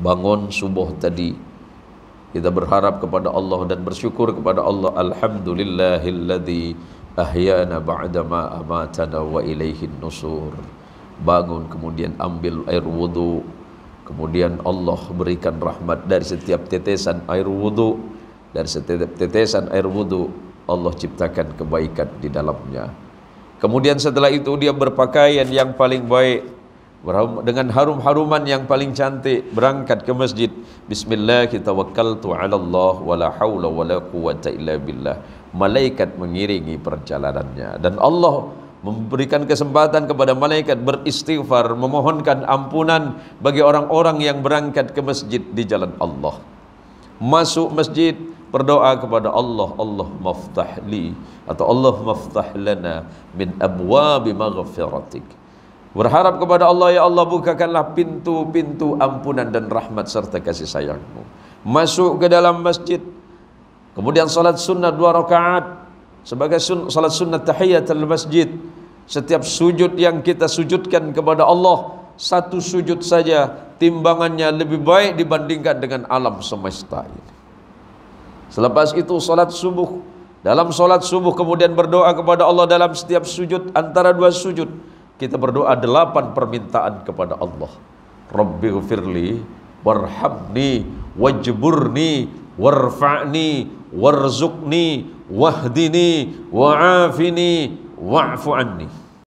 bangun subuh tadi kita berharap kepada Allah dan bersyukur kepada Allah alhamdulillahilladzi ahyana ba'da amatana wa ilaihin nusur bangun kemudian ambil air wudu kemudian Allah berikan rahmat dari setiap tetesan air wudu dari setiap tetesan air wudu Allah ciptakan kebaikan di dalamnya kemudian setelah itu dia berpakaian yang paling baik dengan harum-haruman yang paling cantik berangkat ke masjid bismillah kita wakaltu ala Allah wala hawla wala quwata illa billah malaikat mengiringi perjalanannya dan Allah memberikan kesempatan kepada malaikat beristighfar memohonkan ampunan bagi orang-orang yang berangkat ke masjid di jalan Allah masuk masjid berdoa kepada Allah Allah maftah atau Allah maftah min abwabi maghfiratik Berharap kepada Allah, Ya Allah bukakanlah pintu-pintu ampunan dan rahmat serta kasih sayangmu. Masuk ke dalam masjid. Kemudian salat sunnah dua rakaat Sebagai sun, salat sunnah tahiyat al-masjid. Setiap sujud yang kita sujudkan kepada Allah. Satu sujud saja timbangannya lebih baik dibandingkan dengan alam semesta ini. Selepas itu salat subuh. Dalam salat subuh kemudian berdoa kepada Allah dalam setiap sujud antara dua sujud kita berdoa delapan permintaan kepada Allah. Rabbi gfirli, warhamni, wajburni, warfa'ni, warzukni, wahdini, wa'afini, wa'fu'anni.